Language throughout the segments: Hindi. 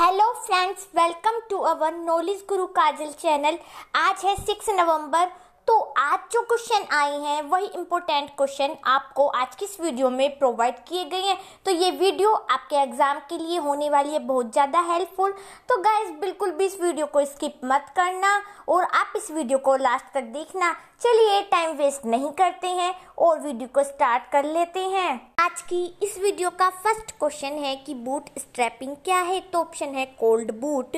hello friends welcome to our knowledge guru Kajal channel आज है सिक्स नवंबर तो आज जो क्वेश्चन आए हैं वही इम्पोर्टेंट क्वेश्चन आपको आज की इस वीडियो में प्रोवाइड किए गए हैं तो ये वीडियो आपके एग्जाम के लिए होने वाली है बहुत ज़्यादा हेल्पफुल तो गाइज बिल्कुल भी इस वीडियो को स्किप मत करना और आप इस वीडियो को लास्ट तक देखना चलिए टाइम वेस्ट नहीं करते हैं और वीडियो को स्टार्ट कर लेते हैं आज की इस वीडियो का फर्स्ट क्वेश्चन है कि बूट स्ट्रैपिंग क्या है तो ऑप्शन है cold boot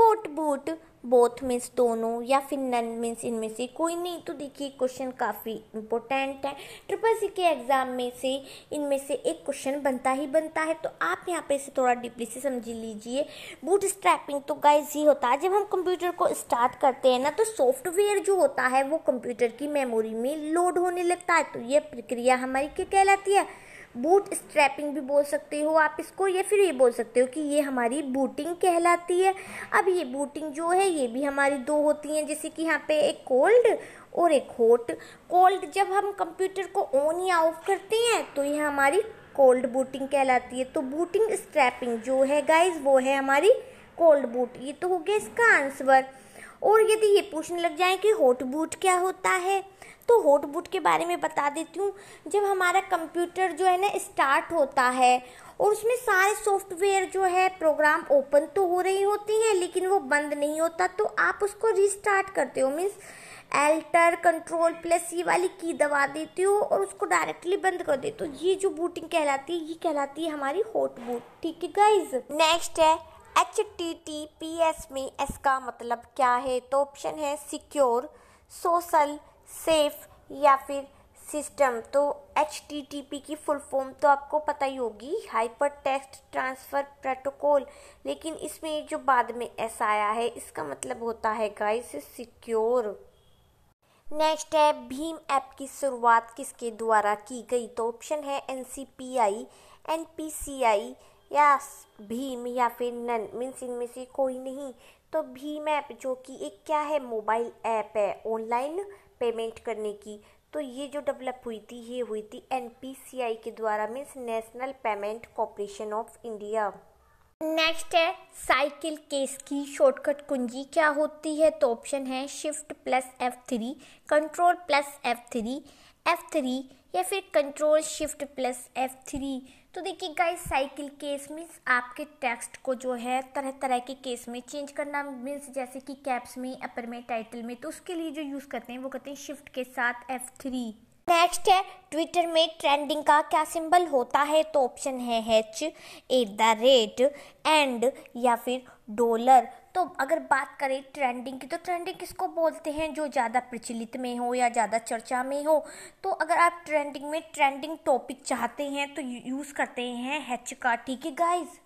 hot boot both means दोनों या फिर नन मीन्स इनमें से कोई नहीं तो देखिए क्वेश्चन काफ़ी इम्पोर्टेंट है ट्रिपल सी के एग्ज़ाम में से इनमें से एक क्वेश्चन बनता ही बनता है तो आप यहाँ पे इसे थोड़ा डीपली से समझ लीजिए बूट स्ट्रैपिंग तो गाइज ही होता है जब हम कंप्यूटर को स्टार्ट करते हैं ना तो सॉफ्टवेयर जो होता है वो कंप्यूटर की मेमोरी में लोड होने लगता है तो ये प्रक्रिया हमारी क्या कहलाती है बूट स्ट्रैपिंग भी बोल सकते हो आप इसको या फिर ये बोल सकते हो कि ये हमारी बूटिंग कहलाती है अब ये बूटिंग जो है ये भी हमारी दो होती हैं जैसे कि यहाँ पे एक कोल्ड और एक होट कोल्ड जब हम कंप्यूटर को ऑन या ऑफ करते हैं तो ये हमारी कोल्ड बूटिंग कहलाती है तो बूटिंग स्ट्रैपिंग जो है गाइज वो है हमारी कोल्ड बूट ये तो हो गया इसका आंसर और यदि ये पूछने लग जाए कि हॉट बूट क्या होता है तो बुट के बारे में बता देती हूँ जब हमारा कंप्यूटर जो है ना स्टार्ट होता है और उसमें सारे सॉफ्टवेयर जो है प्रोग्राम ओपन तो हो रही होती हैं लेकिन वो बंद नहीं होता तो आप उसको रिस्टार्ट करते हो means alter control plus E वाली की दबा देती हो और उसको डायरेक्टली बंद कर देते हो ये जो बूटिंग कहलाती है ये कहलाती है हमारी होट बूट ठीक है गाइज नेक्स्ट है H T T P S में एस का मतलब क्या है तो ऑप्शन है सिक्योर सोशल सेफ या फिर सिस्टम तो एच की फुल फॉर्म तो आपको पता ही होगी हाइपर टेक्स्ट ट्रांसफ़र प्रोटोकॉल लेकिन इसमें जो बाद में ऐसा आया है इसका मतलब होता है गाइस सिक्योर नेक्स्ट है भीम ऐप की शुरुआत किसके द्वारा की गई तो ऑप्शन है N C P I N P C I या भीम या फिर नन मीन्स इनमें से कोई नहीं तो भीम ऐप जो कि एक क्या है मोबाइल ऐप है ऑनलाइन पेमेंट करने की तो ये जो डेवलप हुई थी ये हुई थी एन के द्वारा means national payment corporation of India next है साइकिल केस की शॉर्टकट कुंजी क्या होती है तो ऑप्शन है shift plus F three control plus F three F three या फिर control shift plus F three तो देखिए गाइस साइकिल केस मीन्स आपके टेक्स्ट को जो है तरह तरह के केस में चेंज करना मीन्स जैसे कि कैप्स में अपर में टाइटल में तो उसके लिए जो यूज़ करते हैं वो करते हैं शिफ्ट के साथ एफ थ्री नेक्स्ट है ट्विटर में ट्रेंडिंग का क्या सिंबल होता है तो ऑप्शन है H at the rate and या फिर डॉलर तो अगर बात करें ट्रेंडिंग की तो ट्रेंडिंग किसको बोलते हैं जो ज़्यादा प्रचलित में हो या ज़्यादा चर्चा में हो तो अगर आप ट्रेंडिंग में ट्रेंडिंग टॉपिक चाहते हैं तो यूज़ करते हैं हैच का ठीक है गाइज़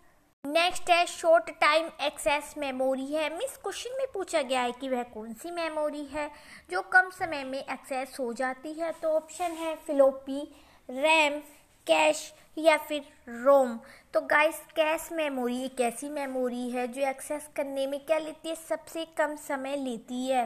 नेक्स्ट है शॉर्ट टाइम एक्सेस मेमोरी है मिस क्वेश्चन में पूछा गया है कि वह कौन सी मेमोरी है जो कम समय में एक्सेस हो जाती है तो ऑप्शन है फिलोपी रैम कैश या फिर रोम तो गाइस कैश मेमोरी एक ऐसी मेमोरी है जो एक्सेस करने में क्या लेती है सबसे कम समय लेती है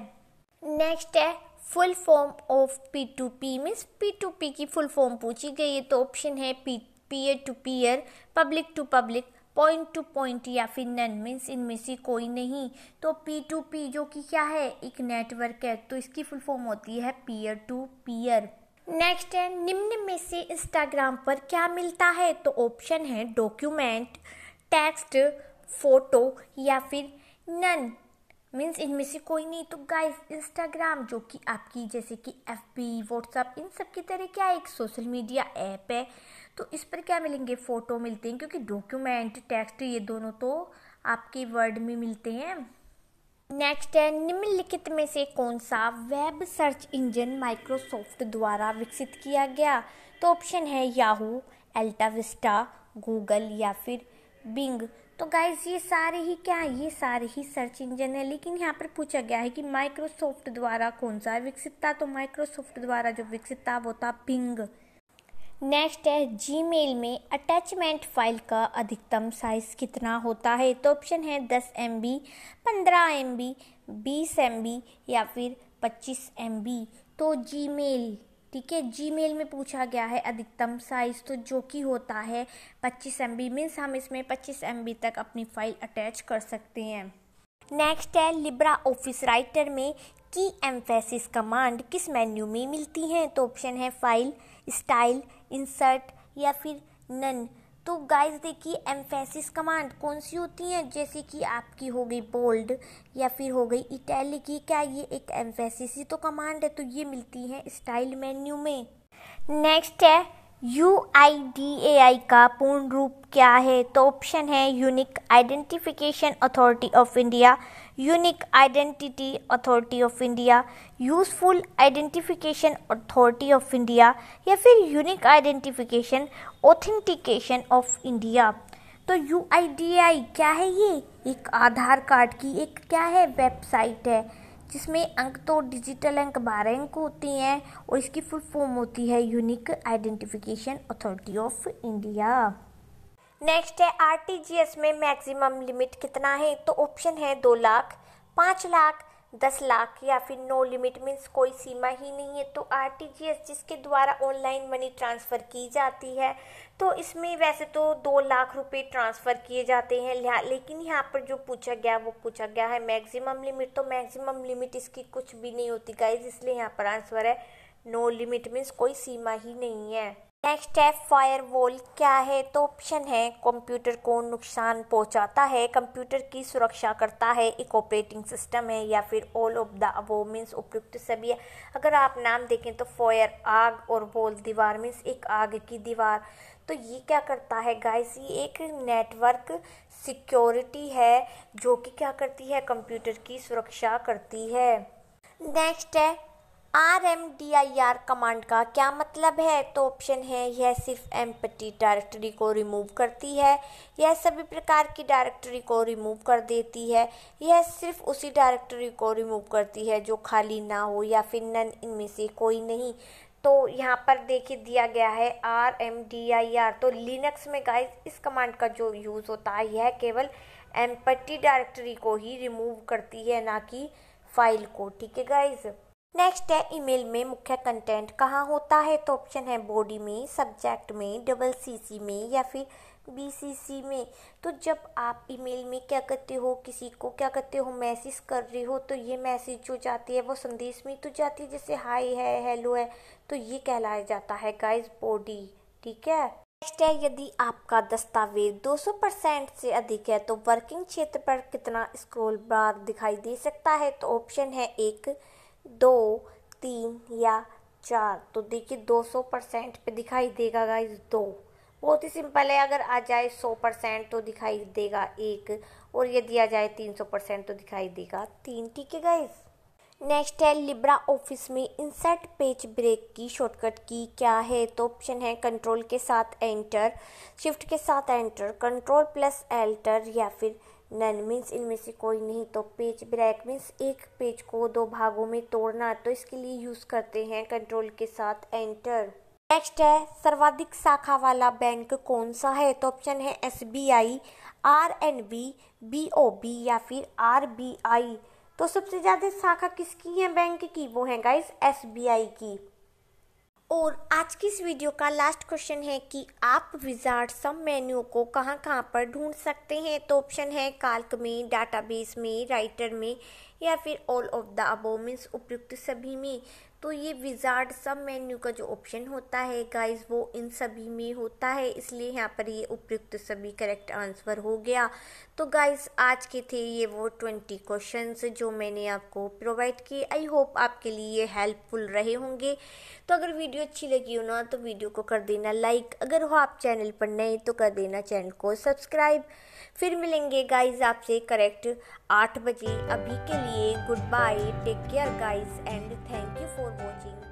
नेक्स्ट है full form of P two P means P two P की फुल फॉर्म पूछी गई है तो ऑप्शन है P peer to peer public to public point to point या फिर नन मीन्स इनमें से कोई नहीं तो पी टू पी जो कि क्या है एक नेटवर्क है तो इसकी फुल फॉर्म होती है पीयर टू पीयर नेक्स्ट है निम्न में से इंस्टाग्राम पर क्या मिलता है तो ऑप्शन है डॉक्यूमेंट टेक्स्ट फोटो या फिर नन मीन्स इनमें से कोई नहीं तो गाइस इंस्टाग्राम जो कि आपकी जैसे कि एफ बी व्हाट्सअप इन सब की तरह क्या एक सोशल मीडिया ऐप है तो इस पर क्या मिलेंगे फ़ोटो मिलते हैं क्योंकि डॉक्यूमेंट टेक्स्ट ये दोनों तो आपके वर्ड में मिलते हैं नेक्स्ट है uh, निम्नलिखित में से कौन सा वेब सर्च इंजन माइक्रोसॉफ्ट द्वारा विकसित किया गया तो ऑप्शन है याहू एल्टाविस्टा गूगल या फिर बिंग तो गाइज ये सारे ही क्या है ये सारे ही सर्च इंजन है लेकिन यहाँ पर पूछा गया है कि माइक्रोसॉफ्ट द्वारा कौन सा विकसित था तो माइक्रोसॉफ्ट द्वारा जो विकसित था वो था पिंग नेक्स्ट है जीमेल में अटैचमेंट फाइल का अधिकतम साइज़ कितना होता है तो ऑप्शन है दस एम बी पंद्रह एम बी बीस एम बी या फिर पच्चीस एम बी तो जीमेल ठीक है जीमेल में पूछा गया है अधिकतम साइज़ तो जो कि होता है पच्चीस एम बी मीन्स हम इसमें पच्चीस एम बी तक अपनी फाइल अटैच कर सकते हैं नेक्स्ट है लिब्रा ऑफिस राइटर में की एम्फेसिस कमांड किस मेन्यू में मिलती हैं तो ऑप्शन है फाइल स्टाइल इंसर्ट या फिर नन तो गाइस देखिए एम्फेसिस कमांड कौन सी होती हैं जैसे कि आपकी हो गई बोल्ड या फिर हो गई इटैलिक की क्या ये एक एम्फेसिस ही तो कमांड है तो ये मिलती है स्टाइल मेन्यू में नेक्स्ट है U I D A I का पूर्ण रूप क्या है तो ऑप्शन है unique identification authority of India unique identity authority of India useful identification authority of India या फिर unique identification authentication of India तो यू क्या है ये एक आधार कार्ड की एक क्या है वेबसाइट है जिसमें अंक तो डिजिटल अंक बारह अंक होती हैं और इसकी फुल फॉर्म होती है unique identification authority of India next है आरटीजीएस में मैक्सिमम लिमिट कितना है तो ऑप्शन है दो लाख पाँच लाख दस लाख या फिर नो लिमिट मीन्स कोई सीमा ही नहीं है तो आर जिसके द्वारा ऑनलाइन मनी ट्रांसफ़र की जाती है तो इसमें वैसे तो दो लाख रुपए ट्रांसफ़र किए जाते हैं लेकिन यहाँ पर जो पूछा गया वो पूछा गया है मैक्सिमम लिमिट तो मैक्सिमम लिमिट इसकी कुछ भी नहीं होती गाइज इसलिए यहाँ पर आंसर है नो लिमिट मीन्स कोई सीमा ही नहीं है नेक्स्ट है फायरवॉल क्या है तो ऑप्शन है कंप्यूटर को नुकसान पहुंचाता है कंप्यूटर की सुरक्षा करता है एक ऑपरेटिंग सिस्टम है या फिर ऑल ऑफ द वो मीन्स उपयुक्त सभी है अगर आप नाम देखें तो फायर आग और वॉल दीवार मीन्स एक आग की दीवार तो ये क्या करता है गाइस ये एक नेटवर्क सिक्योरिटी है जो कि क्या करती है कंप्यूटर की सुरक्षा करती है नेक्स्ट है R M D I R command का क्या मतलब है तो ऑप्शन है यह सिर्फ एम्पटी डायरेक्टरी को रिमूव करती है यह सभी प्रकार की डायरेक्टरी को रिमूव कर देती है यह सिर्फ उसी डायरेक्टरी को रिमूव करती है जो खाली ना हो या फिर नन इनमें से कोई नहीं तो यहाँ पर देखिए दिया गया है R M D I R तो लिनक्स में गाइज इस कमांड का जो यूज़ होता है यह केवल एम्पटी डायरेक्टरी को ही रिमूव करती है ना कि फाइल को ठीक है गाइज़ नेक्स्ट है ईमेल में मुख्य कंटेंट कहाँ होता है तो ऑप्शन है बॉडी में सब्जेक्ट में डबल सीसी में या फिर बीसीसी में तो जब आप ईमेल में क्या करते हो किसी को क्या करते हो मैसेज कर रहे हो तो ये मैसेज जो जाती है वो संदेश में तो जाती है जैसे हाय है हेलो है तो ये कहलाया जाता है गाइस बॉडी ठीक है नेक्स्ट है यदि आपका दस्तावेज 200 परसेंट से अधिक है तो वर्किंग क्षेत्र पर कितना स्क्रोल बार दिखाई दे सकता है तो ऑप्शन है एक दो तीन या चार तो देखिए 200 परसेंट पे दिखाई देगा गाइज दो बहुत ही सिंपल है अगर आ जाए 100 परसेंट तो दिखाई देगा एक और यदि आ जाए 300 परसेंट तो दिखाई देगा तीन ठीक है गाइज नेक्स्ट है लिब्रा ऑफिस में इंसर्ट पेज ब्रेक की शॉर्टकट की क्या है तो ऑप्शन है कंट्रोल के साथ एंटर शिफ्ट के साथ एंटर कंट्रोल प्लस एल्टर या फिर नन मीन्स इनमें से कोई नहीं तो पेज ब्रैक मीन्स एक पेज को दो भागों में तोड़ना तो इसके लिए यूज़ करते हैं कंट्रोल के साथ एंटर नेक्स्ट है सर्वाधिक शाखा वाला बैंक कौन सा है तो ऑप्शन है S B I R N B B O B या फिर आर बी आई तो सबसे ज़्यादा शाखा किसकी है बैंक की वो है गाइस एस बी आई की और आज की इस वीडियो का लास्ट क्वेश्चन है कि आप विजार्ड सब मेन्यू को कहाँ कहाँ पर ढूंढ सकते हैं तो ऑप्शन है काल्क में डाटाबेस में राइटर में या फिर all of the above means उपयुक्त सभी में तो ये विजार्ड सब मेन्यू का जो ऑप्शन होता है गाइस वो इन सभी में होता है इसलिए यहाँ पर ये उपयुक्त सभी करेक्ट आंसर हो गया तो गाइस आज के थे ये वो ट्वेंटी क्वेश्चंस जो मैंने आपको प्रोवाइड किए आई होप आपके लिए ये हेल्पफुल रहे होंगे तो अगर वीडियो अच्छी लगी हो ना तो वीडियो को कर देना लाइक अगर हो आप चैनल पर नए तो कर देना चैनल को सब्सक्राइब फिर मिलेंगे गाइज आपसे करेक्ट आठ बजे अभी के लिए good bye take care guys and thank you for watching